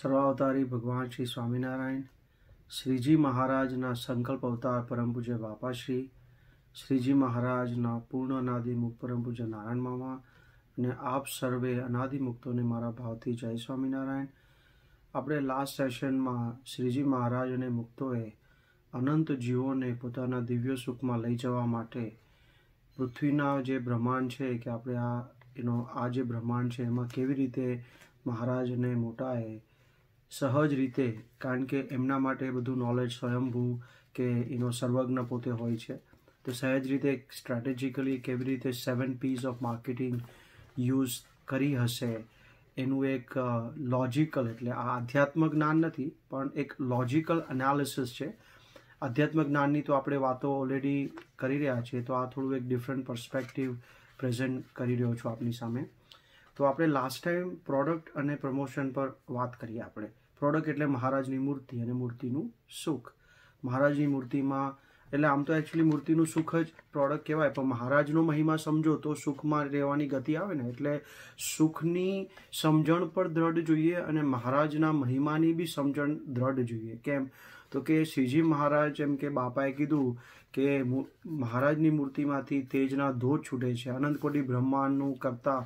સર્વાવતારી ભગવાન શ્રી સ્વામિનારાયણ શ્રીજી મહારાજના સંકલ્પ અવતાર પરમ પૂજ્ય બાપાશ્રી શ્રીજી મહારાજના પૂર્ણ અનાદિમુખ પરમ પૂજ્ય નારાયણ મામા અને આપ સર્વે અનાદિમુક્તોને મારા ભાવથી જય સ્વામિનારાયણ આપણે લાસ્ટ સેશનમાં શ્રીજી મહારાજ અને મુક્તોએ અનંત જીવોને પોતાના દિવ્ય સુખમાં લઈ જવા માટે પૃથ્વીના જે બ્રહ્માંડ છે કે આપણે આ એનો આ જે બ્રહ્માંડ છે એમાં કેવી રીતે મહારાજને મોટાએ સહજ રીતે કારણ કે એમના માટે બધું નોલેજ સ્વયંભૂ કે એનો સર્વજ્ઞ પોતે હોય છે તો સહેજ રીતે સ્ટ્રેટેજિકલી કેવી રીતે seven Ps of marketing use કરી હશે એનું એક લોજિકલ એટલે આ આધ્યાત્મ જ્ઞાન નથી પણ એક લોજિકલ એનાલિસિસ છે આધ્યાત્મ જ્ઞાનની તો આપણે વાતો ઓલરેડી કરી રહ્યા છીએ તો આ થોડું એક ડિફરન્ટ પર્સપેક્ટિવ પ્રેઝન્ટ કરી રહ્યો છું આપની સામે તો આપણે લાસ્ટ ટાઈમ પ્રોડક્ટ અને પ્રમોશન પર વાત કરીએ આપણે પ્રોડક્ટ એટલે મહારાજની મૂર્તિ અને મૂર્તિનું સુખ મહારાજની મૂર્તિમાં એટલે આમ તો એકચ્યુઅલી મૂર્તિનું સુખ જ પ્રોડક્ટ કહેવાય પણ મહારાજનો મહિમા સમજો તો સુખમાં રહેવાની ગતિ આવે ને એટલે સુખની સમજણ પણ દ્રઢ જોઈએ અને મહારાજના મહિમાની બી સમજણ દ્રઢ જોઈએ કેમ તો કે શ્રીજી મહારાજ એમ કે બાપાએ કીધું કે મહારાજની મૂર્તિમાંથી તેજના ધોધ છૂટે છે અનંતકોટી બ્રહ્માંડનું કરતા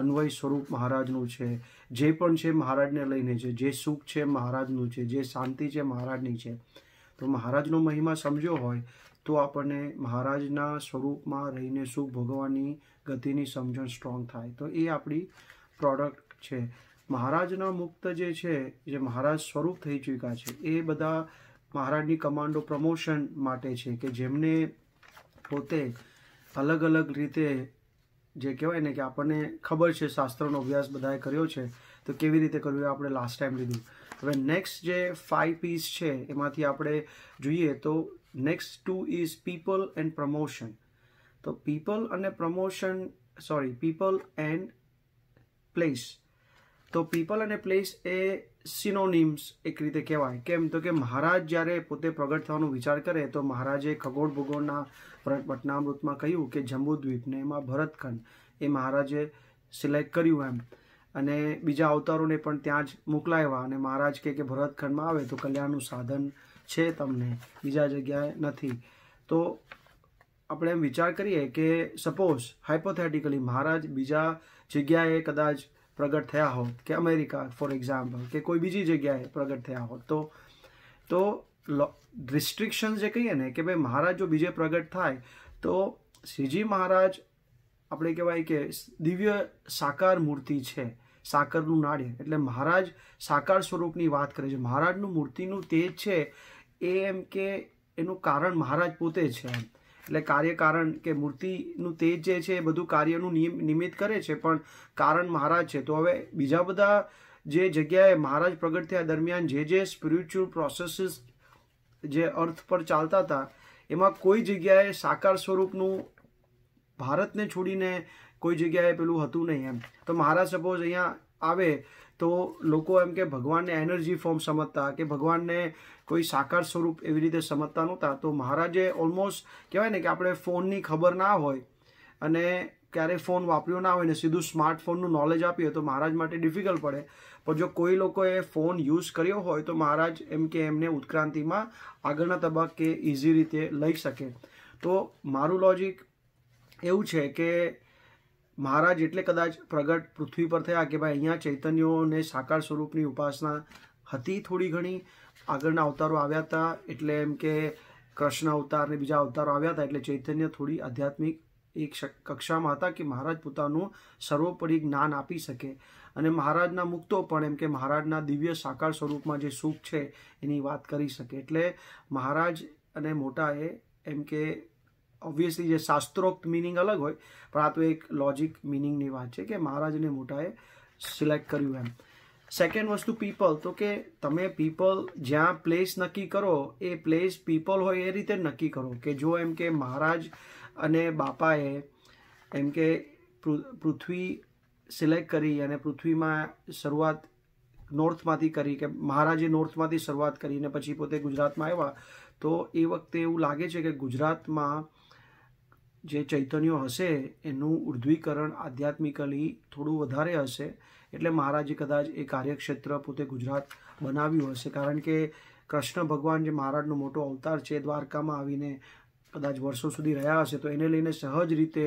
અન્વય સ્વરૂપ મહારાજનું છે જે પણ છે મહારાજને લઈને છે જે સુખ છે મહારાજનું છે જે શાંતિ છે મહારાજની છે તો મહારાજનો મહિમા સમજ્યો હોય તો આપણને મહારાજના સ્વરૂપમાં રહીને સુખ ભોગવવાની ગતિની સમજણ સ્ટ્રોંગ થાય તો એ આપણી પ્રોડક્ટ છે મહારાજના મુક્ત જે છે જે મહારાજ સ્વરૂપ થઈ ચૂક્યા છે એ બધા મહારાજની કમાન્ડો પ્રમોશન માટે છે કે જેમને પોતે અલગ અલગ રીતે જે કહેવાય ને કે આપણને ખબર છે શાસ્ત્રનો અભ્યાસ બધાએ કર્યો છે તો કેવી રીતે કરવું આપણે લાસ્ટ ટાઈમ લીધું હવે નેક્સ્ટ જે ફાઇવ પીસ છે એમાંથી આપણે જોઈએ તો next two is people and promotion તો પીપલ અને promotion sorry people and place તો પીપલ અને પ્લેસ એ સિનોનિમ્સ એક રીતે કહેવાય કેમ તો કે મહારાજ જ્યારે પોતે પ્રગટ થવાનો વિચાર કરે તો મહારાજે ખગોળ ભૂગોળના પટનામૃતમાં કહ્યું કે જંબુદ્વીપને એમાં ભરતખંડ એ મહારાજે સિલેક્ટ કર્યું એમ અને બીજા અવતારોને પણ ત્યાં જ મોકલાવ્યા અને મહારાજ કહે કે ભરતખંડમાં આવે તો કલ્યાણનું સાધન છે તમને બીજા જગ્યાએ નથી તો આપણે એમ વિચાર કરીએ કે સપોઝ હાઇપોથેટિકલી મહારાજ બીજા જગ્યાએ કદાચ પ્રગટ થયા હોત કે અમેરિકા ફોર એક્ઝામ્પલ કે કોઈ બીજી જગ્યાએ પ્રગટ થયા હોત તો તો રિસ્ટ્રિક્શન જે કહીએ ને કે ભાઈ મહારાજ જો બીજે પ્રગટ થાય તો શ્રીજી મહારાજ આપણે કહેવાય કે દિવ્ય સાકાર મૂર્તિ છે સાકરનું નાળિયેર એટલે મહારાજ સાકાર સ્વરૂપની વાત કરે છે મહારાજનું મૂર્તિનું તેજ છે એ એમ કે એનું કારણ મહારાજ પોતે છે એમ એટલે કાર્ય કારણ કે મૂર્તિનું તેજ જે છે એ બધું કાર્યનું નિમિત્ત કરે છે પણ કારણ મહારાજ છે તો હવે બીજા બધા જે જગ્યાએ મહારાજ પ્રગટ થયા દરમિયાન જે જે સ્પિરિચ્યુઅલ પ્રોસેસીસ જે અર્થ પર ચાલતા હતા એમાં કોઈ જગ્યાએ સાકાર સ્વરૂપનું ભારતને છોડીને કોઈ જગ્યાએ પેલું હતું નહીં એમ તો મહારાજ સપોઝ અહીંયા આવે તો લોકો એમ કે ભગવાનને એનર્જી ફોર્મ સમજતા કે ભગવાનને કોઈ સાકાર સ્વરૂપ એવી રીતે સમજતા નહોતા તો મહારાજે ઓલમોસ્ટ કહેવાય ને કે આપણે ફોનની ખબર ના હોય અને ક્યારે ફોન વાપર્યો ના હોય ને સીધું સ્માર્ટફોનનું નોલેજ આપીએ તો મહારાજ માટે ડિફિકલ્ટ પડે પણ જો કોઈ લોકોએ ફોન યુઝ કર્યો હોય તો મહારાજ એમ કે એમને ઉત્ક્રાંતિમાં આગળના તબક્કે ઇઝી રીતે લઈ શકે તો મારું લોજિક એવું છે કે મહારાજ એટલે કદાચ પ્રગટ પૃથ્વી પર થયા કે ભાઈ અહીંયા ચૈતન્યોને સાકાર સ્વરૂપની ઉપાસના હતી થોડી ઘણી આગળના અવતારો આવ્યા હતા એટલે એમ કે કૃષ્ણ અવતાર ને બીજા અવતારો આવ્યા હતા એટલે ચૈતન્ય થોડી આધ્યાત્મિક એક કક્ષામાં હતા કે મહારાજ પોતાનું સર્વોપરી જ્ઞાન આપી શકે અને મહારાજના મુક્તો પણ એમ કે મહારાજના દિવ્ય સાકાર સ્વરૂપમાં જે સુખ છે એની વાત કરી શકે એટલે મહારાજ અને મોટાએ એમ કે ઓબ્વિયસલી જે શાસ્ત્રોક્ત મિનિંગ અલગ હોય પણ આ તો એક લોજિક મિનિંગની વાત છે કે મહારાજને મોટાએ સિલેક્ટ કર્યું એમ સેકન્ડ વસ્તુ પીપલ તો કે તમે પીપલ જ્યાં પ્લેસ નક્કી કરો એ પ્લેસ પીપલ હોય એ રીતે નક્કી કરો કે જો એમ કે મહારાજ અને બાપાએ એમ કે પૃથ્વી સિલેક્ટ કરી અને પૃથ્વીમાં શરૂઆત નોર્થમાંથી કરી કે મહારાજે નોર્થમાંથી શરૂઆત કરીને પછી પોતે ગુજરાતમાં આવ્યા તો એ વખતે એવું લાગે છે કે ગુજરાતમાં જે ચૈતન્યો હશે એનું ઉર્ધ્વીકરણ આધ્યાત્મિકલી થોડું વધારે હશે એટલે મહારાજે કદાચ એ કાર્યક્ષેત્ર પોતે ગુજરાત બનાવ્યું હશે કારણ કે કૃષ્ણ ભગવાન જે મહારાજનો મોટો અવતાર છે દ્વારકામાં આવીને કદાચ વર્ષો સુધી રહ્યા હશે તો એને લઈને સહજ રીતે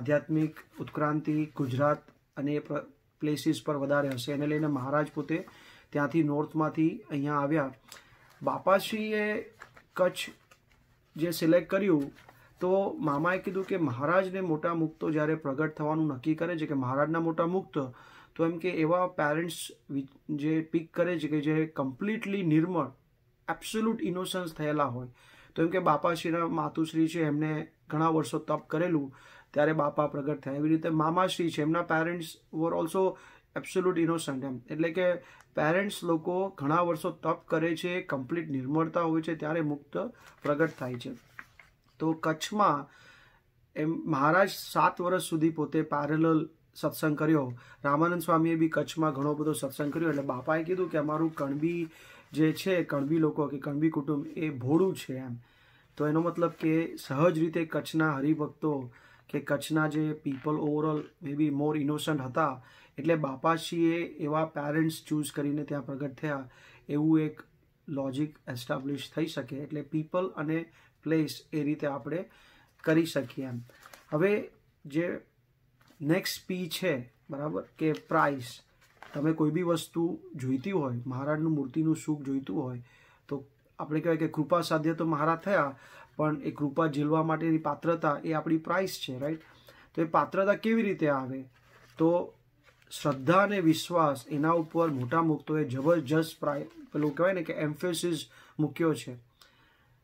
આધ્યાત્મિક ઉત્ક્રાંતિ ગુજરાત અને પ્લેસીસ પર વધારે હશે એને લઈને મહારાજ પોતે ત્યાંથી નોર્થમાંથી અહીંયા આવ્યા બાપાશ્રીએ કચ્છ જે સિલેક્ટ કર્યું તો મામાએ કીધું કે મહારાજને મોટા મુક્તો જ્યારે પ્રગટ થવાનું નક્કી કરે છે કે મહારાજના મોટા મુક્ત તો એમ કે એવા પેરેન્ટ્સ જે પિક કરે છે કે જે કમ્પ્લીટલી નિર્મળ એબ્સોલ્યુટ ઇનોસન્સ થયેલા હોય તો એમ કે બાપાશ્રીના માતુશ્રી છે એમને ઘણા વર્ષો તપ કરેલું ત્યારે બાપા પ્રગટ થયા એવી રીતે મામાશ્રી છે એમના parents were also absolute innocent એમ એટલે કે પેરેન્ટ્સ લોકો ઘણા વર્ષો તપ કરે છે કમ્પ્લીટ નિર્મળતા હોય છે ત્યારે મુક્ત પ્રગટ થાય છે તો કચ્છમાં એમ મહારાજ સાત વર્ષ સુધી પોતે પેરેલલ સત્સંગ કર્યો રામાનંદ સ્વામીએ બી કચ્છમાં ઘણો બધો સત્સંગ કર્યો એટલે બાપાએ કીધું કે અમારું કણબી જે છે કણબી લોકો કે કણબી કુટુંબ એ ભોળું છે એમ તો એનો મતલબ કે સહજ રીતે કચ્છના હરિભક્તો કે કચ્છના જે people overall may more innocent હતા એટલે બાપાશ્રીએ એવા પેરેન્ટ્સ ચૂઝ કરીને ત્યાં પ્રગટ થયા એવું એક લોજિક એસ્ટાબ્લિશ થઈ શકે એટલે પીપલ અને પ્લેસ એ રીતે આપણે કરી શકીએ એમ હવે જે નેક્સ્ટ પી છે બરાબર કે પ્રાઇસ તમે કોઈ બી વસ્તુ જોઈતી હોય મહારાજનું મૂર્તિનું સુખ જોઈતું હોય તો આપણે કહેવાય કે કૃપા સાધ્ય તો મહારાજ થયા પણ એ કૃપા ઝીલવા માટેની પાત્રતા એ આપણી પ્રાઇસ છે રાઈટ તો એ પાત્રતા કેવી રીતે આવે તો શ્રદ્ધા અને વિશ્વાસ એના ઉપર મોટા મૂકતો એ જબરજસ્ત પ્રાય પેલું કહેવાય ને કે એમ્ફેસિસ મૂક્યો છે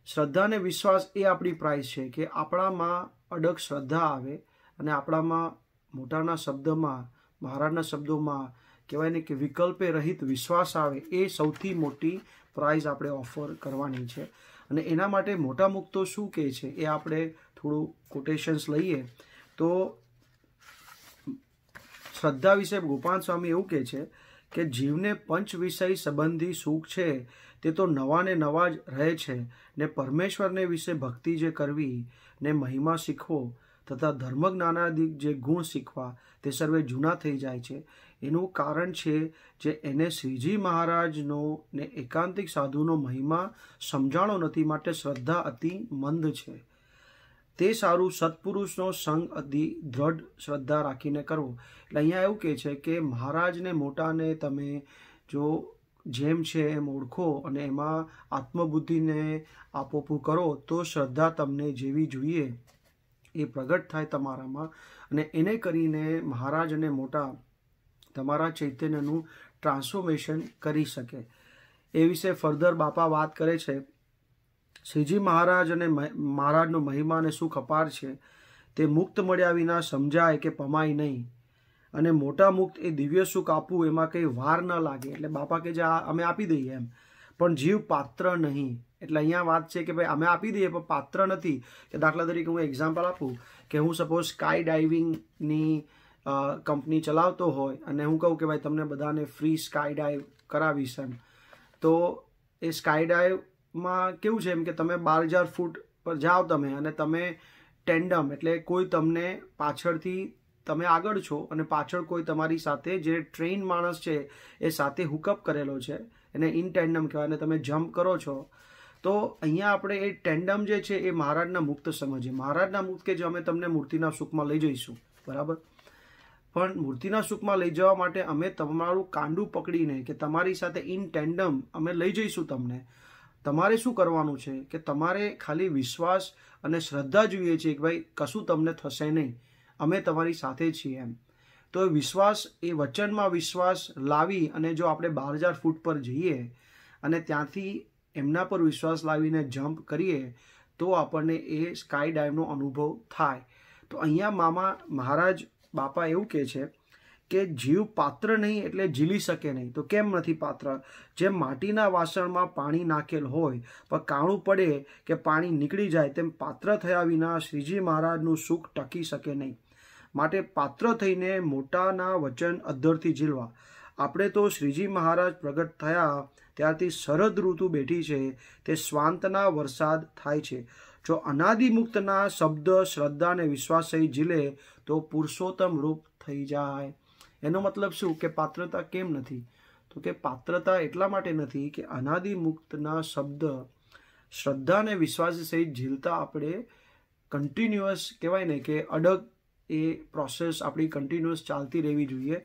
શ્રદ્ધા અને વિશ્વાસ એ આપણી પ્રાઇસ છે કે આપણામાં અડગ શ્રદ્ધા આવે અને આપણામાં મોટાના શબ્દમાં મહારાજના શબ્દોમાં કહેવાય ને કે વિકલ્પે રહિત વિશ્વાસ આવે એ સૌથી મોટી પ્રાઇઝ આપણે ઓફર કરવાની છે અને એના માટે મોટા મુક્તો શું કહે છે એ આપણે થોડું કોટેશન્સ લઈએ તો શ્રદ્ધા વિશે ગોપાલ સ્વામી એવું કહે છે કે જીવને પંચ વિષય સંબંધી સુખ છે તે તો નવા ને નવા જ રહે છે ને પરમેશ્વરને વિશે ભક્તિ જે કરવી ને મહિમા શીખવો તથા ધર્મ જ્ઞાનાદિક જે ગુણ શીખવા તે સર્વે જૂના થઈ જાય છે એનું કારણ છે જે એને શ્રીજી મહારાજનો ને એકાંતિક સાધુનો મહિમા સમજાણો નથી માટે શ્રદ્ધા અતિ મંદ છે તે સારું સત્પુરુષનો સંગ અતિ દ્રઢ શ્રદ્ધા રાખીને કરવો એટલે અહીંયા એવું કહે છે કે મહારાજને મોટાને તમે જો જેમ છે એમ ઓળખો અને એમાં આત્મબુદ્ધિને આપોપું કરો તો શ્રદ્ધા તમને જેવી જોઈએ એ પ્રગટ થાય તમારામાં અને એને કરીને મહારાજ અને મોટા તમારા ચૈતન્યનું ટ્રાન્સફોર્મેશન કરી શકે એ વિશે ફર્ધર બાપા વાત કરે છે શ્રીજી મહારાજ અને મહારાજનો મહિમા અને સુખ અપાર છે તે મુક્ત મળ્યા વિના સમજાય કે પમાય નહીં અને મોટા મુક્ત એ દિવ્ય સુખ આપવું એમાં કંઈ વાર ન લાગે એટલે બાપા કે જે અમે આપી દઈએ એમ પણ જીવ પાત્ર નહીં એટલે અહીંયા વાત છે કે ભાઈ અમે આપી દઈએ પણ પાત્ર નથી કે દાખલા તરીકે હું એક્ઝામ્પલ આપું કે હું સપોઝ સ્કાય ડાઇવિંગની કંપની ચલાવતો હોય અને હું કહું કે ભાઈ તમને બધાને ફ્રી સ્કાય ડાઇવ કરાવીશ એમ તો એ સ્કાય ડાઇવમાં કેવું છે એમ કે તમે બાર હજાર ફૂટ પર જાઓ તમે અને તમે ટેન્ડમ એટલે કોઈ તમને પાછળથી તમે આગળ છો અને પાછળ કોઈ તમારી સાથે જે ટ્રેન માણસ છે એ સાથે હુકઅપ કરેલો છે એને ઇન ટેન્ડમ કહેવાય તમે જમ્પ કરો છો તો અહીંયા આપણે એ ટેન્ડમ જે છે એ મહારાજના મુક્ત સમજીએ મહારાજના મુક્ત કે જે અમે તમને મૂર્તિના સુખમાં લઈ જઈશું બરાબર પણ મૂર્તિના સુખમાં લઈ જવા માટે અમે તમારું કાંડું પકડીને કે તમારી સાથે ઇન ટેન્ડમ અમે લઈ જઈશું તમને તમારે શું કરવાનું છે કે તમારે ખાલી વિશ્વાસ અને શ્રદ્ધા જોઈએ છે કે ભાઈ કશું તમને થશે નહીં અમે તમારી સાથે છીએ એમ તો વિશ્વાસ એ વચનમાં વિશ્વાસ લાવી અને જો આપણે બાર હજાર ફૂટ પર જઈએ અને ત્યાંથી એમના પર વિશ્વાસ લાવીને જમ્પ કરીએ તો આપણને એ સ્કાય ડાઇવનો અનુભવ થાય તો અહીંયા મામા મહારાજ બાપા એવું કહે છે કે જીવ પાત્ર નહીં એટલે ઝીલી શકે નહીં તો કેમ નથી પાત્ર જેમ માટીના વાસણમાં પાણી નાખેલ હોય પણ કાણું પડે કે પાણી નીકળી જાય તેમ પાત્ર થયા વિના શ્રીજી મહારાજનું સુખ ટકી શકે નહીં માટે પાત્ર થઈને મોટાના વચન અદ્ધરથી ઝીલવા આપણે તો શ્રીજી મહારાજ પ્રગટ થયા ત્યારથી શરદ ઋતુ બેઠી છે તે સ્વાંતના વરસાદ થાય છે જો અનાદિમુક્તના શબ્દ શ્રદ્ધા અને વિશ્વાસ સહિત ઝીલે તો પુરુષોત્તમ રૂપ થઈ જાય એનો મતલબ શું કે પાત્રતા કેમ નથી તો કે પાત્રતા એટલા માટે નથી કે અનાદિમુક્તના શબ્દ શ્રદ્ધા અને વિશ્વાસ સહિત ઝીલતા આપણે કન્ટિન્યુઅસ કહેવાય ને કે અડગ એ પ્રોસેસ આપણી કન્ટિન્યુઅસ ચાલતી રહેવી જોઈએ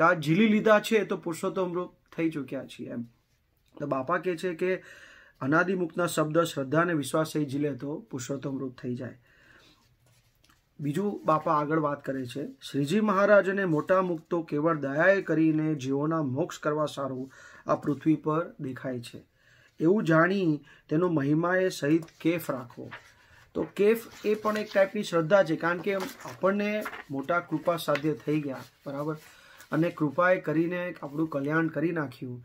કા ઝીલી લીધા છે તો પુરુષોત્તમ રૂપ થઈ ચૂક્યા છીએ એમ તો બાપા કહે છે કે અનાદિમુખના શબ્દ શ્રદ્ધા અને વિશ્વાસ એ ઝીલે તો પુરુષોત્તમ રૂપ થઈ જાય બીજું બાપા આગળ વાત કરે છે શ્રીજી મહારાજને મોટા મુક્તો કેવળ દયાએ કરીને જીવોના મોક્ષ કરવા સારું આ પૃથ્વી પર દેખાય છે એવું જાણી તેનો મહિમાએ સહિત કેફ રાખવો તો કેફ એ પણ એક ટાઈપની શ્રદ્ધા છે કારણ કે આપણને મોટા કૃપા સાધ્ય થઈ ગયા બરાબર અને કૃપાએ કરીને આપણું કલ્યાણ કરી નાખ્યું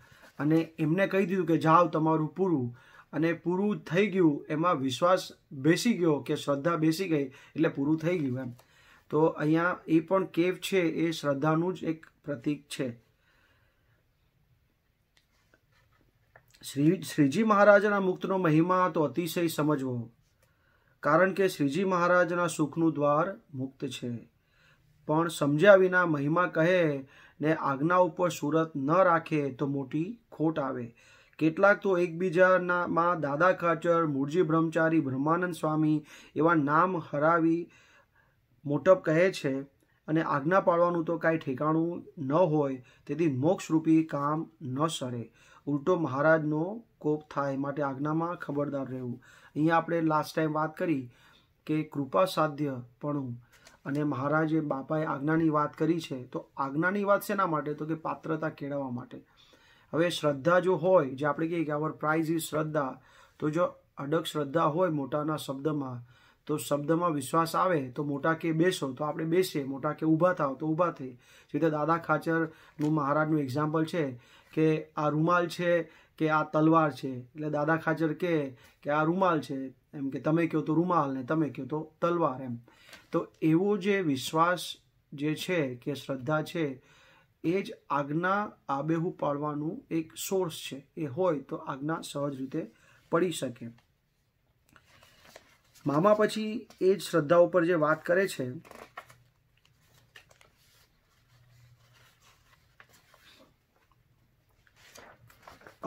અને એમને કહી દીધું કે જાઓ તમારું પૂરું અને પૂરું થઈ ગયું એમાં વિશ્વાસ બેસી ગયો કે શ્રદ્ધા બેસી ગઈ એટલે પૂરું થઈ ગયું એમ તો અહીંયા એ પણ કેવ છે એ શ્રદ્ધાનું જ એક પ્રતીક છે શ્રી શ્રીજી મહારાજના મુક્તનો મહિમા તો અતિશય સમજવો કારણ કે શ્રીજી મહારાજના સુખનું દ્વાર મુક્ત છે પણ સમજ્યા વિના મહિમા કહે ને આજ્ઞા ઉપર સુરત ન રાખે તો મોટી ખોટ આવે કેટલાક તો એકબીજાનામાં દાદા ખાચર મૂળજી બ્રહ્મચારી બ્રહ્માનંદ સ્વામી એવા નામ હરાવી મોટપ કહે છે અને આજ્ઞા પાડવાનું તો કાંઈ ઠેકાણું ન હોય તેથી મોક્ષરૂપી કામ ન સરે ઉલટો મહારાજનો કોપ થાય માટે આજ્ઞામાં ખબરદાર રહેવું અહીંયા આપણે લાસ્ટ ટાઈમ વાત કરી કે કૃપા સાધ્ય પણું અને મહારાજે બાપાએ આજ્ઞાની વાત કરી છે તો આજ્ઞાની વાત શેના માટે તો કે પાત્રતા કેળવવા માટે હવે શ્રદ્ધા જો હોય જે આપણે કહીએ કે આવર પ્રાઇઝ ઇઝ શ્રદ્ધા તો જો અડગ શ્રદ્ધા હોય મોટાના શબ્દમાં તો શબ્દમાં વિશ્વાસ આવે તો મોટા કે બેસો તો આપણે બેસીએ મોટા કે ઊભા થાવ તો ઊભા થઈએ જે રીતે દાદા ખાચરનું મહારાજનું એક્ઝામ્પલ છે કે આ રૂમાલ છે કે આ તલવાર છે એટલે દાદા ખાચર કહે કે આ રૂમાલ છે એમ કે તમે કહો તો રૂમાલ ને તમે કહો તો તલવાર એમ તો એવો જે વિશ્વાસ જે છે કે શ્રદ્ધા છે એ જ આજ્ઞા આબેહૂ પાડવાનું એક સોર્સ છે એ હોય તો આજ્ઞા સહજ રીતે પડી શકે મામા પછી એ જ શ્રદ્ધા ઉપર જે વાત કરે છે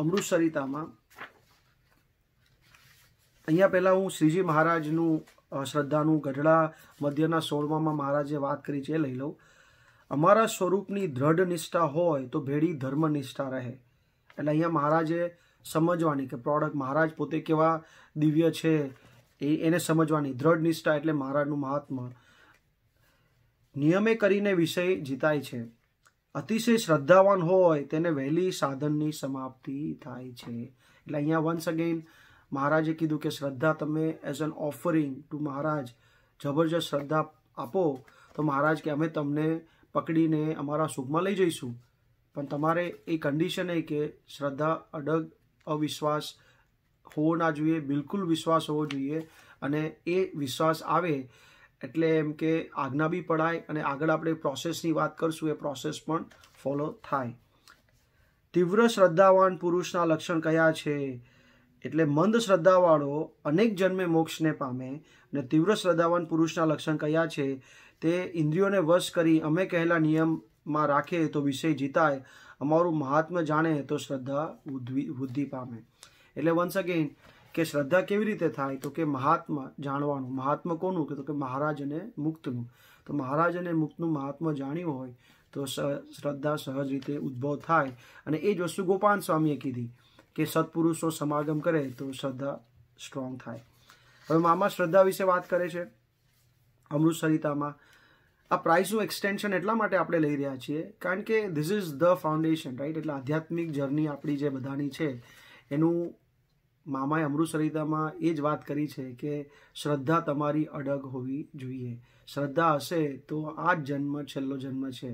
અમૃત સરિતામાં અહીંયા પહેલાં હું શ્રીજી મહારાજનું શ્રદ્ધાનું ગઢડા મધ્યના સોળમામાં મહારાજે વાત કરી છે એ લઈ લઉં અમારા સ્વરૂપની દ્રઢ નિષ્ઠા હોય તો ભેડી ધર્મ નિષ્ઠા રહે એટલે અહીંયા મહારાજે સમજવાની કે પ્રોડક્ટ મહારાજ પોતે કેવા દિવ્ય છે એ એને સમજવાની દ્રઢ નિષ્ઠા એટલે મહારાજનું મહાત્મા નિયમે કરીને વિષય જીતાય છે અતિશય શ્રદ્ધાવાન હોય તેને વહેલી સાધનની સમાપ્તિ થાય છે એટલે અહીંયા વન્સ અગેન મહારાજે કીધું કે શ્રદ્ધા તમે as an offering to Maharaj જબરજસ્ત શ્રદ્ધા આપો તો મહારાજ કે અમે તમને પકડીને અમારા સુખમાં લઈ જઈશું પણ તમારે એ કન્ડિશન એ કે શ્રદ્ધા અડગ અવિશ્વાસ હોવો ના જોઈએ બિલકુલ વિશ્વાસ હોવો જોઈએ અને એ વિશ્વાસ આવે એટલે એમ કે આજ્ઞા બી પડાય અને આગળ આપણે પ્રોસેસની વાત કરશું એ પ્રોસેસ પણ ફોલો થાય તીવ્ર શ્રદ્ધાવાન પુરુષના લક્ષણ કયા છે એટલે મંદ શ્રદ્ધાવાળો અનેક જન્મે મોક્ષને પામે અને તીવ્ર શ્રદ્ધાવાન પુરુષના લક્ષણ કયા છે તે ઇન્દ્રિયોને વશ કરી અમે કહેલા નિયમમાં રાખે તો વિષય જીતાય અમારું મહાત્મ જાણે તો શ્રદ્ધા વૃદ્ધિ પામે એટલે વન્સ અગેન કે શ્રદ્ધા કેવી રીતે થાય તો કે મહાત્મા જાણવાનું મહાત્મા કોનું કે તો કે મહારાજ અને મુક્તનું તો મહારાજ અને મુક્તનું મહાત્મા જાણ્યું હોય તો શ્રદ્ધા સહજ રીતે ઉદ્ભવ થાય અને એ જ વસ્તુ ગોપાલ સ્વામીએ કીધી કે સત્પુરુષો સમાગમ કરે તો શ્રદ્ધા સ્ટ્રોંગ થાય હવે મામા શ્રદ્ધા વિશે વાત કરે છે અમૃત સરિતામાં આ પ્રાઇસનું એક્સટેન્શન એટલા માટે આપણે લઈ રહ્યા છીએ કારણ કે this is the foundation right એટલે આધ્યાત્મિક જર્ની આપણી જે બધાની છે એનું મામાએ અમૃતસરિતામાં એ જ વાત કરી છે કે શ્રદ્ધા તમારી અડગ હોવી જોઈએ શ્રદ્ધા હશે તો આ જ જન્મ છેલ્લો જન્મ છે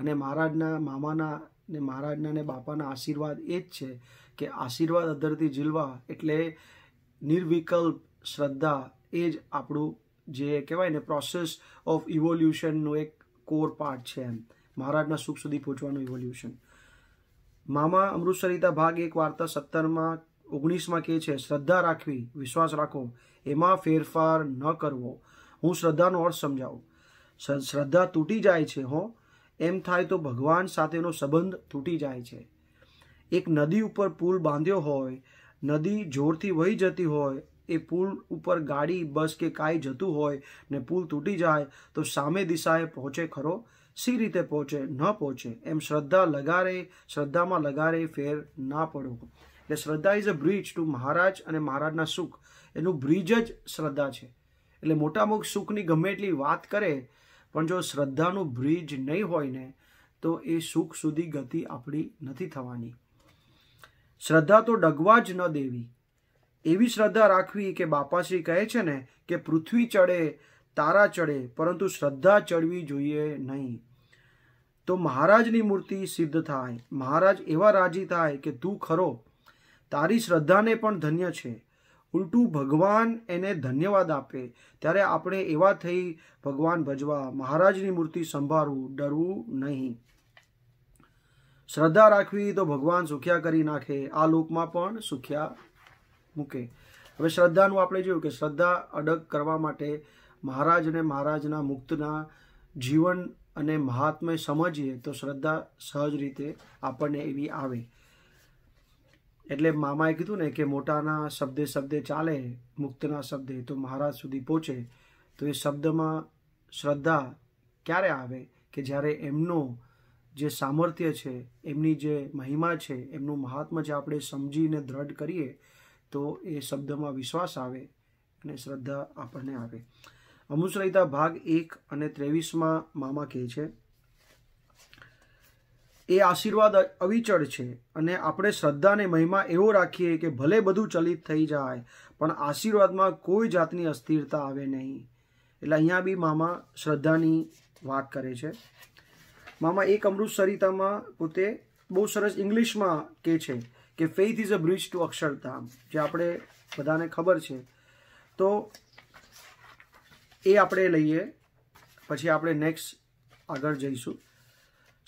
અને મહારાજના મામાના ને મહારાજના ને બાપાના આશીર્વાદ એ જ છે કે આશીર્વાદ અધરથી ઝીલવા એટલે નિર્વિકલ્પ શ્રદ્ધા એ જ આપણું જે કહેવાય ને પ્રોસેસ ઓફ ઇવોલ્યુશનનું એક કોર પાર્ટ છે એમ મહારાજના સુખ સુધી પહોંચવાનું ઇવોલ્યુશન મામા અમૃતસરિતા ભાગ એક વાર્તા સત્તરમાં ઓગણીસમાં કહે છે શ્રદ્ધા રાખવી વિશ્વાસ રાખો એમાં ફેરફાર ન કરવો હું શ્રદ્ધાનો અર્થ સમજાવું શ્રદ્ધા તૂટી જાય છે હો એમ થાય તો ભગવાન સાથેનો સંબંધ તૂટી જાય છે એક નદી ઉપર પુલ બાંધ્યો હોય નદી જોરથી વહી જતી હોય એ પુલ ઉપર ગાડી બસ કે કાંઈ જતું હોય ને પુલ તૂટી જાય તો સામે દિશાએ પહોંચે ખરો સી રીતે પહોંચે ન પહોંચે એમ શ્રદ્ધા લગારે શ્રદ્ધામાં લગારે ફેર ના પડો એટલે શ્રદ્ધા is a bridge to Maharaj અને મહારાજના સુખ એનું બ્રિજ જ શ્રદ્ધા છે એટલે મોટામુખ સુખની ગમે એટલી વાત કરે પણ જો શ્રદ્ધાનું બ્રિજ નહીં હોય ને તો એ સુખ સુધી ગતિ આપણી નથી થવાની શ્રદ્ધા તો ડગવા જ ન દેવી એવી શ્રદ્ધા રાખવી કે બાપાશ્રી કહે છે ને કે પૃથ્વી ચડે તારા ચડે પરંતુ શ્રદ્ધા ચડવી જોઈએ નહીં તો મહારાજની મૂર્તિ સિદ્ધ થાય મહારાજ એવા રાજી થાય કે તું ખરો તારી શ્રદ્ધાને પણ ધન્ય છે ઉલટું ભગવાન એને ધન્યવાદ આપે ત્યારે આપણે એવા થઈ ભગવાન ભજવા મહારાજની મૂર્તિ સંભાળવું ડરવું નહીં શ્રદ્ધા રાખવી તો ભગવાન સુખ્યા કરી નાખે આ લોકમાં પણ સુખ્યા મૂકે હવે શ્રદ્ધાનું આપણે જોયું કે શ્રદ્ધા અડગ કરવા માટે મહારાજ અને મહારાજના મુક્તના જીવન અને મહાત્મય સમજીએ તો શ્રદ્ધા સહજ રીતે આપણને એવી આવે એટલે મામાએ કીધું ને કે મોટાના શબ્દે શબ્દે ચાલે મુક્તના શબ્દે તો મહારાજ સુધી પહોંચે તો એ શબ્દમાં શ્રદ્ધા ક્યારે આવે કે જ્યારે એમનો જે સામર્થ્ય છે એમની જે મહિમા છે એમનું મહાત્મ જે આપણે સમજીને દ્રઢ કરીએ તો એ શબ્દમાં વિશ્વાસ આવે અને શ્રદ્ધા આપણને આવે અમુસરિતા ભાગ એક અને ત્રેવીસમાં મામા કહે છે એ આશીર્વાદ અવિચળ છે અને આપણે શ્રદ્ધાને મહિમા એવો રાખીએ કે ભલે બધું ચલિત થઈ જાય પણ આશીર્વાદમાં કોઈ જાતની અસ્થિરતા આવે નહીં એટલે અહીંયા બી મામા શ્રદ્ધાની વાત કરે છે મામા એક અમૃત સરિતામાં પોતે બહુ સરસ ઇંગ્લિશમાં કહે છે કે faith is a bridge to Akshardham જે આપણે બધાને ખબર છે તો એ આપણે લઈએ પછી આપણે નેક્સ્ટ આગળ જઈશું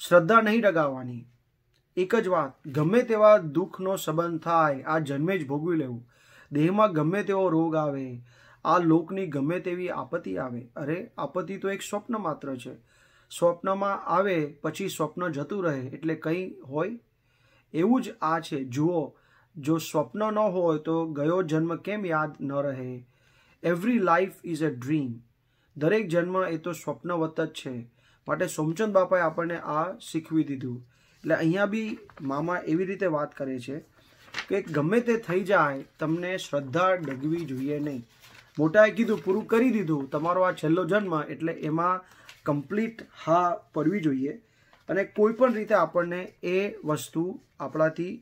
શ્રદ્ધા નહીં ડગાવવાની એક જ વાત ગમે તેવા દુઃખનો સંબંધ થાય આ જન્મે જ ભોગવી લેવું દેહમાં ગમે તેવો રોગ આવે આ લોકની ગમે તેવી આપત્તિ આવે અરે આપત્તિ તો એક સ્વપ્ન માત્ર છે સ્વપ્નમાં આવે પછી સ્વપ્ન જતું રહે એટલે કંઈ હોય એવું જ આ છે જુઓ જો સ્વપ્ન ન હોય તો ગયો જન્મ કેમ યાદ ન રહે every life is a dream દરેક જન્મ એ તો સ્વપ્નવત જ છે માટે સોમચંદ બાપાએ આપણને આ શીખવી દીધું એટલે અહીંયા બી મામા એવી રીતે વાત કરે છે કે ગમે તે થઈ જાય તમને શ્રદ્ધા ડગવી જોઈએ નહીં મોટાએ કીધું પૂરું કરી દીધું તમારો આ છેલ્લો જન્મ એટલે એમાં કમ્પ્લીટ હા પડવી જોઈએ અને કોઈ પણ રીતે આપણને એ વસ્તુ આપણાથી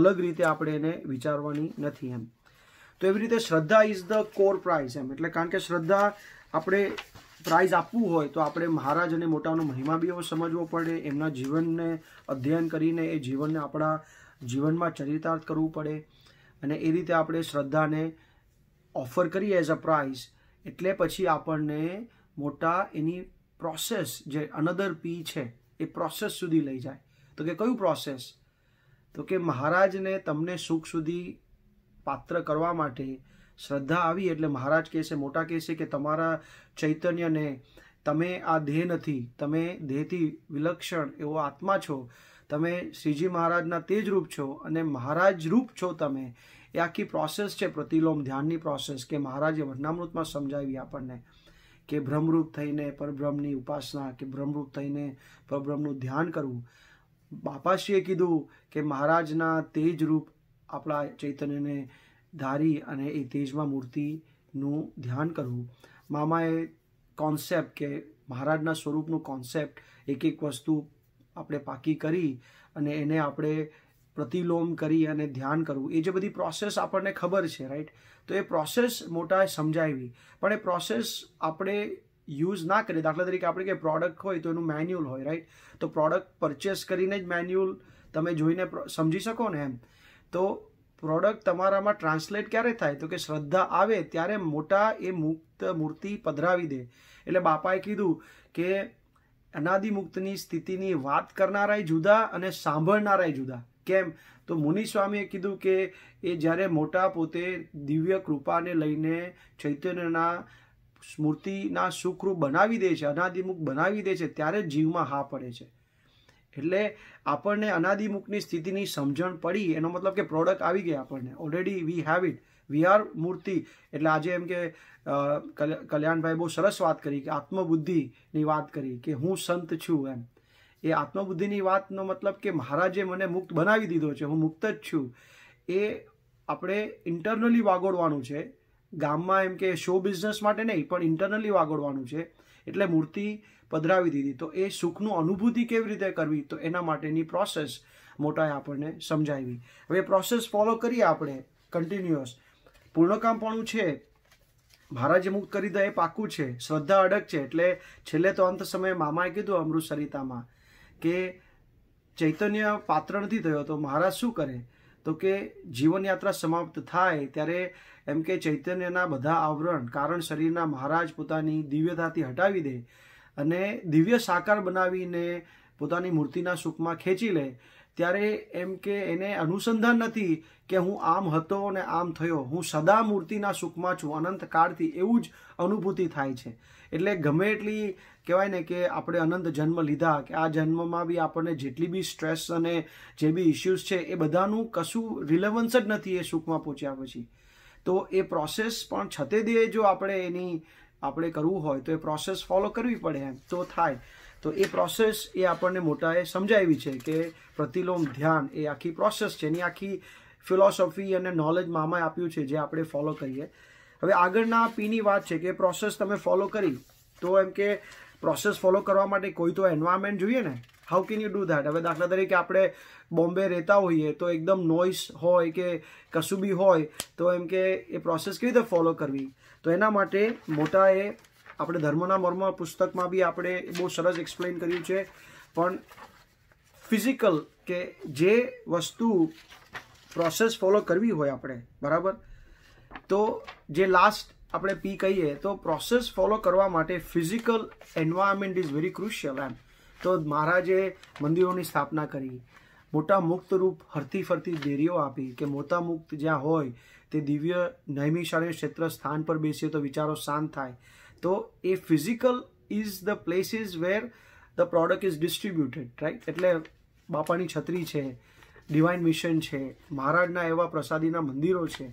અલગ રીતે આપણે એને વિચારવાની નથી એમ તો એવી રીતે શ્રદ્ધા ઇઝ ધ કોર પ્રાઇઝ એમ એટલે કારણ કે શ્રદ્ધા આપણે પ્રાઇઝ આપવું હોય તો આપણે મહારાજ અને મોટાનો મહિમા બી એવો સમજવો પડે એમના જીવનને અધ્યયન કરીને એ જીવનને આપણા જીવનમાં ચરિતાર્થ કરવું પડે અને એ રીતે આપણે શ્રદ્ધાને ઓફર કરીએ એઝ અ પ્રાઇઝ એટલે પછી આપણને મોટા એની પ્રોસેસ જે અનધર પી છે એ પ્રોસેસ સુધી લઈ જાય તો કે કયું પ્રોસેસ તો કે મહારાજને તમને સુખ સુધી પાત્ર કરવા માટે શ્રદ્ધા આવી એટલે મહારાજ કહેશે મોટા કહેશે કે તમારા ચૈતન્યને તમે આ દેહ નથી તમે દેહથી વિલક્ષણ એવો આત્મા છો તમે શ્રીજી મહારાજના તેજ રૂપ છો અને મહારાજ રૂપ છો તમે એ આખી પ્રોસેસ છે પ્રતિલોમ ધ્યાનની પ્રોસેસ કે મહારાજે વર્ણામૃતમાં સમજાવી આપણને કે ભ્રમરૂપ થઈને પરબ્રહ્મની ઉપાસના કે ભ્રમરૂપ થઈને પરબ્રહ્મનું ધ્યાન કરવું બાપાશ્રીએ કીધું કે મહારાજના તેજ રૂપ આપણા ચૈતન્યને ધારી અને એ તેજમાં મૂર્તિનું ધ્યાન કરવું મામાએ કોન્સેપ્ટ કે મહારાજના સ્વરૂપનું કોન્સેપ્ટ એક એક વસ્તુ આપણે પાકી કરી અને એને આપણે પ્રતિલોમ કરી અને ધ્યાન કરવું એ જે બધી પ્રોસેસ આપણને ખબર છે રાઈટ તો એ પ્રોસેસ મોટાએ સમજાવી પણ એ પ્રોસેસ આપણે યુઝ ના કરીએ દાખલા તરીકે આપણે કે પ્રોડક્ટ હોય તો એનું મેન્યુઅલ હોય રાઈટ તો પ્રોડક્ટ પરચેસ કરીને જ મેન્યુઅલ તમે જોઈને સમજી શકો ને એમ તો પ્રોડક્ટ તમારામાં ટ્રાન્સલેટ ક્યારે થાય તો કે શ્રદ્ધા આવે ત્યારે મોટા એ મુક્ત મૂર્તિ પધરાવી દે એટલે બાપાએ કીધું કે અનાદિમુક્તની સ્થિતિની વાત કરનારાય જુદા અને સાંભળનારાય જુદા કેમ તો મુનિ કીધું કે એ જ્યારે મોટા પોતે દિવ્ય કૃપાને લઈને ચૈતન્યના સ્મૃતિના સુખરૂપ બનાવી દે છે અનાદિમુખ બનાવી દે છે ત્યારે જીવમાં હા પડે છે એટલે આપણને અનાદિમુખની સ્થિતિની સમજણ પડી એનો મતલબ કે પ્રોડક્ટ આવી ગયા આપણને already we have it we are મૂર્તિ એટલે આજે એમ કે કલ્યાણભાઈ બહુ સરસ વાત કરી કે આત્મબુદ્ધિની વાત કરી કે હું સંત છું એમ એ આત્મબુદ્ધિની વાતનો મતલબ કે મહારાજે મને મુક્ત બનાવી દીધો છે હું મુક્ત જ છું એ આપણે ઇન્ટરનલી વાગોડવાનું છે ગામમાં એમ કે શો બિઝનેસ માટે નહીં પણ ઇન્ટરનલી વાગોડવાનું છે એટલે મૂર્તિ પધરાવી દીધી તો એ સુખનું અનુભૂતિ કેવી રીતે કરવી તો એના માટેની પ્રોસેસ મોટાએ આપણને સમજાવી હવે પ્રોસેસ ફોલો કરીએ આપણે કન્ટિન્યુઅસ પૂર્ણકામપણું છે મહારાજે મુક્ત કરી દે એ પાકું છે શ્રદ્ધા અડગ છે એટલે છેલ્લે તો અંત સમયે મામાએ કીધું અમૃત સરિતામાં કે ચૈતન્ય પાત્ર નથી થયો તો મહારાજ શું કરે તો કે જીવનયાત્રા સમાપ્ત થાય ત્યારે એમ કે ચૈતન્યના બધા આવરણ કારણ શરીરના મહારાજ પોતાની દિવ્યતાથી હટાવી દે અને દિવ્ય સાકાર બનાવીને પોતાની મૂર્તિના સુખમાં ખેંચી લે ત્યારે એમ કે એને અનુસંધાન નથી કે હું આમ હતો અને આમ થયો હું સદા મૂર્તિના સુખમાં છું અનંત કાળથી એવું જ અનુભૂતિ થાય છે એટલે ગમે એટલી કહેવાય ને કે આપણે અનંત જન્મ લીધા કે આ જન્મમાં બી આપણને જેટલી બી સ્ટ્રેસ અને જે બી ઇશ્યુઝ છે એ બધાનું કશું રિલેવન્સ જ નથી એ સુખમાં પહોંચ્યા પછી તો એ પ્રોસેસ પણ છતે દે જો આપણે એની આપણે કરવું હોય તો એ પ્રોસેસ ફોલો કરવી પડે એમ તો થાય તો એ પ્રોસેસ એ આપણને મોટાએ સમજાવી છે કે પ્રતિલોમ ધ્યાન એ આખી પ્રોસેસ છે એની આખી ફિલોસોફી અને નોલેજ મામાએ આપ્યું છે જે આપણે ફોલો કરીએ હવે આગળના પીની વાત છે કે પ્રોસેસ તમે ફોલો કરી તો એમ કે પ્રોસેસ ફોલો કરવા માટે કોઈ તો એન્વાયરમેન્ટ જોઈએ ને how can you do that હવે દાખલા તરીકે આપણે બોમ્બે રહેતા હોઈએ તો એકદમ નોઇસ હોય કે કશું બી હોય તો એમ કે એ પ્રોસેસ કેવી રીતે ફોલો કરવી તો એના માટે મોટા એ આપણે ધર્મના મર્મ પુસ્તકમાં બી આપણે બહુ સરસ એક્સપ્લેન કર્યું છે પણ ફિઝિકલ કે જે વસ્તુ પ્રોસેસ ફોલો કરવી હોય આપણે બરાબર તો જે લાસ્ટ આપણે પી કહીએ તો પ્રોસેસ ફોલો કરવા માટે physical environment is very crucial એમ તો મહારાજે મંદિરોની સ્થાપના કરી મોટા મુક્ત રૂપ હરતી ફરતી દેરીઓ આપી કે મોટા મુક્ત જ્યાં હોય તે દિવ્ય નૈમિષાળ્ય ક્ષેત્ર સ્થાન પર બેસીએ તો વિચારો શાંત થાય તો એ physical is the places where the product is distributed right એટલે બાપાની છત્રી છે ડિવાઇન મિશન છે મહારાજના એવા પ્રસાદીના મંદિરો છે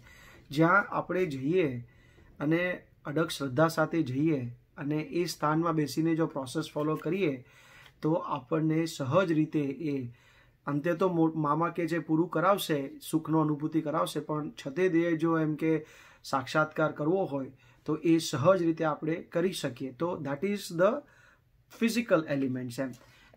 જ્યાં આપણે જઈએ અને અડગ શ્રદ્ધા સાથે જઈએ અને એ સ્થાનમાં બેસીને જો પ્રોસેસ ફોલો કરીએ તો આપણને સહજ રીતે એ અંતે તો મામા કે જે પૂરું કરાવશે સુખનો અનુભૂતિ કરાવશે પણ છતે દેહ જો એમ કે સાક્ષાત્કાર કરવો હોય તો એ સહજ રીતે આપણે કરી શકીએ તો that is the physical elements એમ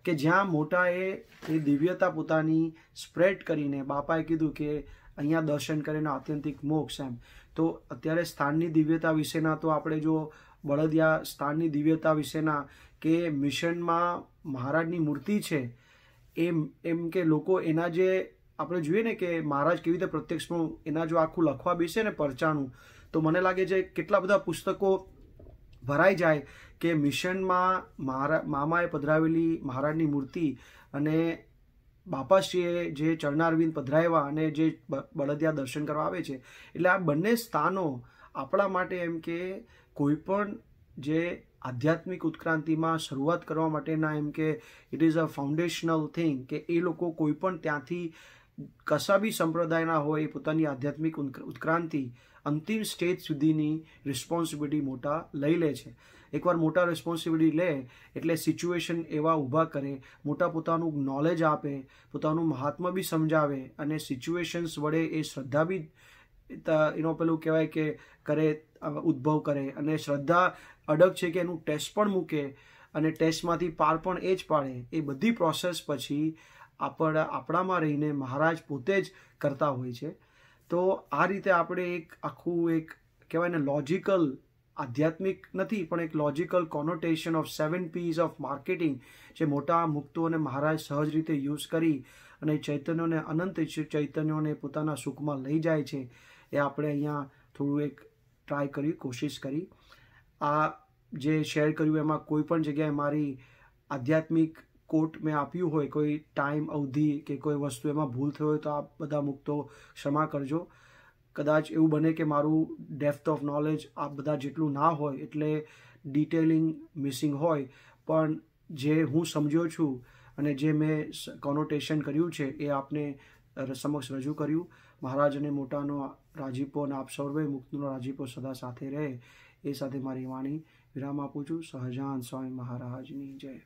કે જ્યાં મોટાએ એ દિવ્યતા પોતાની સ્પ્રેડ કરીને બાપાએ કીધું કે અહીંયા દર્શન કરીને આત્યંતિક મોક્ષ એમ તો અત્યારે સ્થાનની દિવ્યતા વિશેના તો આપણે જો બળદિયા સ્થાનની દિવ્યતા વિશેના કે મિશનમાં મહારાજની મૂર્તિ છે એમ એમ કે લોકો એના જે આપણે જોઈએ ને કે મહારાજ કેવી રીતે પ્રત્યક્ષનું એના જો આખું લખવા બેસે ને પરચાણું તો મને લાગે છે કેટલા બધા પુસ્તકો ભરાઈ જાય કે મિશનમાં મહારા મામાએ પધરાવેલી મહારાજની મૂર્તિ અને બાપાશ્રીએ જે ચરણારવિંદ પધરાવ્યા અને જે બળદિયા દર્શન કરવા આવે છે એટલે આ બંને સ્થાનો આપણા માટે એમ કે કોઈ પણ જે આધ્યાત્મિક ઉત્ક્રાંતિમાં શરૂઆત કરવા માટેના એમ કે it is a foundational thing કે એ લોકો કોઈ પણ ત્યાંથી કશા બી સંપ્રદાયના હોય એ પોતાની આધ્યાત્મિક ઉત્ક્રાંતિ અંતિમ સ્ટેજ સુધીની રિસ્પોન્સિબિલિટી મોટા લઈ લે છે એકવાર મોટા રિસ્પોન્સિબિલિટી લે એટલે સિચ્યુએશન એવા ઊભા કરે મોટા પોતાનું નોલેજ આપે પોતાનું મહાત્મા બી સમજાવે અને સિચ્યુએશન્સ વડે એ શ્રદ્ધા બી એનો પેલું કહેવાય કે કરે ઉદ્ભવ કરે અને શ્રદ્ધા અડગ છે કે એનું ટેસ્ટ પણ મૂકે અને ટેસ્ટમાંથી પાર પણ એ જ પાડે એ બધી પ્રોસેસ પછી આપણા આપણામાં રહીને મહારાજ પોતે જ કરતા હોય છે તો આ રીતે આપણે એક આખું એક કહેવાય ને લોજિકલ આધ્યાત્મિક નથી પણ એક logical connotation of seven Ps of marketing જે મોટા મુક્તો અને મહારાજ સહજ રીતે યુઝ કરી અને ચૈતન્યોને અનંત ચૈતન્યોને પોતાના સુખમાં લઈ જાય છે એ આપણે અહીંયા થોડું એક ટ્રાય કરી કોશિશ કરી આ જે શેર કર્યું એમાં કોઈ પણ જગ્યાએ મારી આધ્યાત્મિક કોટ મેં આપ્યું હોય કોઈ ટાઈમ અવધિ કે કોઈ વસ્તુ એમાં ભૂલ થઈ હોય તો આ બધા મૂકતો ક્ષમા કરજો કદાચ એવું બને કે મારું ડેફ્થ ઓફ નોલેજ આ બધા જેટલું ના હોય એટલે ડિટેલિંગ મિસિંગ હોય પણ જે હું સમજ્યો છું અને જે મેં કોનોટેશન કર્યું છે એ આપને સમક્ષ રજૂ કર્યું મહારાજ અને મોટાનો રાજીપો અને આપ સર્વે મુક્તનો રાજીપો સદા સાથે રહે એ સાથે મારી વાણી વિરામ આપું છું સહજાન સ્વામી મહારાજની જય